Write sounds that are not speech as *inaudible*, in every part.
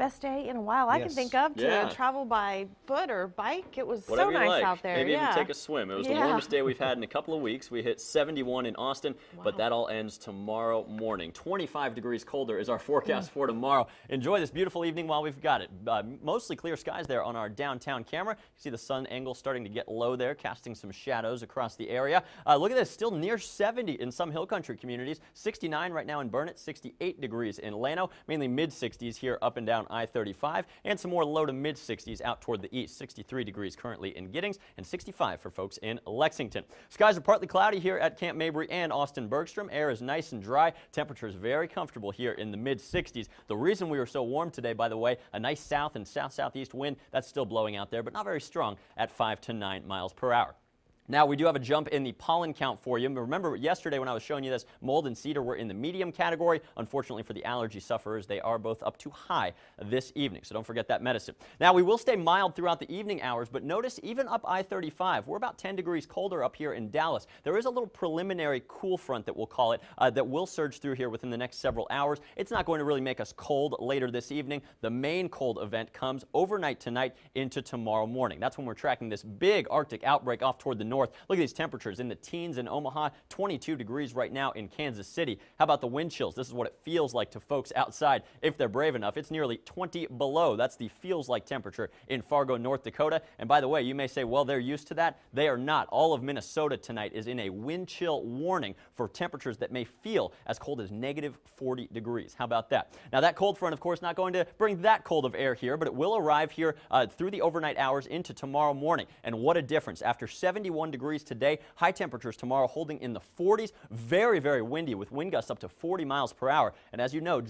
best day in a while yes. I can think of to yeah. travel by foot or bike. It was Whatever so nice like. out there. Maybe yeah. even take a swim. It was yeah. the warmest day we've had *laughs* in a couple of weeks. We hit 71 in Austin, wow. but that all ends tomorrow morning. 25 degrees colder is our forecast mm. for tomorrow. Enjoy this beautiful evening while we've got it. Uh, mostly clear skies there on our downtown camera. You see the sun angle starting to get low there, casting some shadows across the area. Uh, look at this, still near 70 in some hill country communities. 69 right now in Burnett, 68 degrees in Lano, mainly mid 60s here up and down I-35 and some more low to mid 60s out toward the east. 63 degrees currently in Giddings and 65 for folks in Lexington. Skies are partly cloudy here at Camp Mabry and Austin Bergstrom. Air is nice and dry. Temperatures very comfortable here in the mid 60s. The reason we were so warm today, by the way, a nice south and south southeast wind that's still blowing out there, but not very strong at 5 to 9 miles per hour. Now, we do have a jump in the pollen count for you. Remember, yesterday when I was showing you this, mold and cedar were in the medium category. Unfortunately for the allergy sufferers, they are both up too high this evening, so don't forget that medicine. Now, we will stay mild throughout the evening hours, but notice even up I-35, we're about 10 degrees colder up here in Dallas. There is a little preliminary cool front that we'll call it uh, that will surge through here within the next several hours. It's not going to really make us cold later this evening. The main cold event comes overnight tonight into tomorrow morning. That's when we're tracking this big Arctic outbreak off toward the north north. Look at these temperatures in the teens in Omaha, 22 degrees right now in Kansas City. How about the wind chills? This is what it feels like to folks outside if they're brave enough. It's nearly 20 below. That's the feels like temperature in Fargo, North Dakota. And by the way, you may say, well, they're used to that. They are not. All of Minnesota tonight is in a wind chill warning for temperatures that may feel as cold as negative 40 degrees. How about that? Now, that cold front, of course, not going to bring that cold of air here, but it will arrive here uh, through the overnight hours into tomorrow morning. And what a difference. After 71 degrees today. High temperatures tomorrow holding in the 40s. Very, very windy with wind gusts up to 40 miles per hour. And as you know,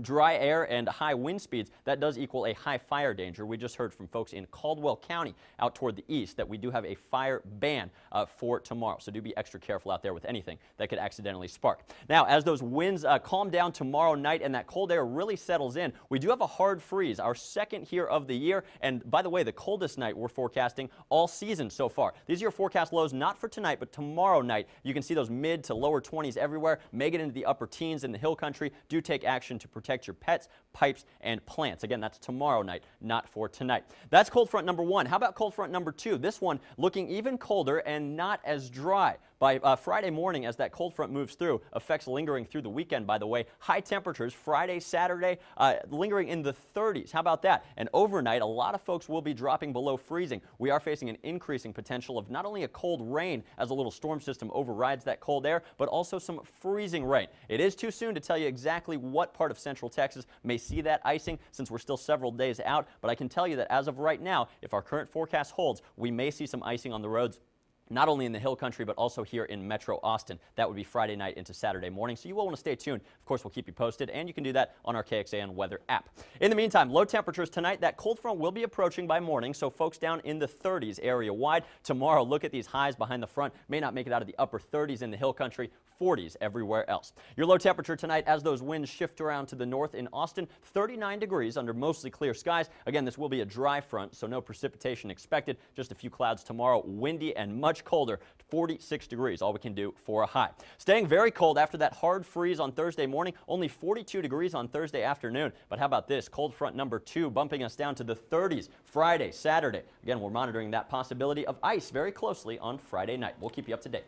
Dry air and high wind speeds, that does equal a high fire danger. We just heard from folks in Caldwell County out toward the east that we do have a fire ban uh, for tomorrow. So do be extra careful out there with anything that could accidentally spark. Now, as those winds uh, calm down tomorrow night and that cold air really settles in, we do have a hard freeze, our second here of the year. And by the way, the coldest night we're forecasting all season so far. These are your forecast lows, not for tonight, but tomorrow night. You can see those mid to lower 20s everywhere, make it into the upper teens in the hill country. Do take action to protect protect your pets, pipes, and plants. Again, that's tomorrow night, not for tonight. That's cold front number one. How about cold front number two? This one looking even colder and not as dry. By uh, Friday morning, as that cold front moves through, effects lingering through the weekend, by the way. High temperatures Friday, Saturday, uh, lingering in the 30s. How about that? And overnight, a lot of folks will be dropping below freezing. We are facing an increasing potential of not only a cold rain as a little storm system overrides that cold air, but also some freezing rain. It is too soon to tell you exactly what part of central Texas may see that icing since we're still several days out, but I can tell you that as of right now, if our current forecast holds, we may see some icing on the roads not only in the hill country, but also here in Metro Austin. That would be Friday night into Saturday morning. So you will want to stay tuned. Of course, we'll keep you posted, and you can do that on our KXAN weather app. In the meantime, low temperatures tonight. That cold front will be approaching by morning, so folks down in the 30s area wide. Tomorrow, look at these highs behind the front. May not make it out of the upper 30s in the hill country, 40s everywhere else. Your low temperature tonight as those winds shift around to the north in Austin, 39 degrees under mostly clear skies. Again, this will be a dry front, so no precipitation expected. Just a few clouds tomorrow, windy and much much colder. 46 degrees, all we can do for a high. Staying very cold after that hard freeze on Thursday morning, only 42 degrees on Thursday afternoon. But how about this? Cold front number two bumping us down to the 30s Friday, Saturday. Again, we're monitoring that possibility of ice very closely on Friday night. We'll keep you up to date.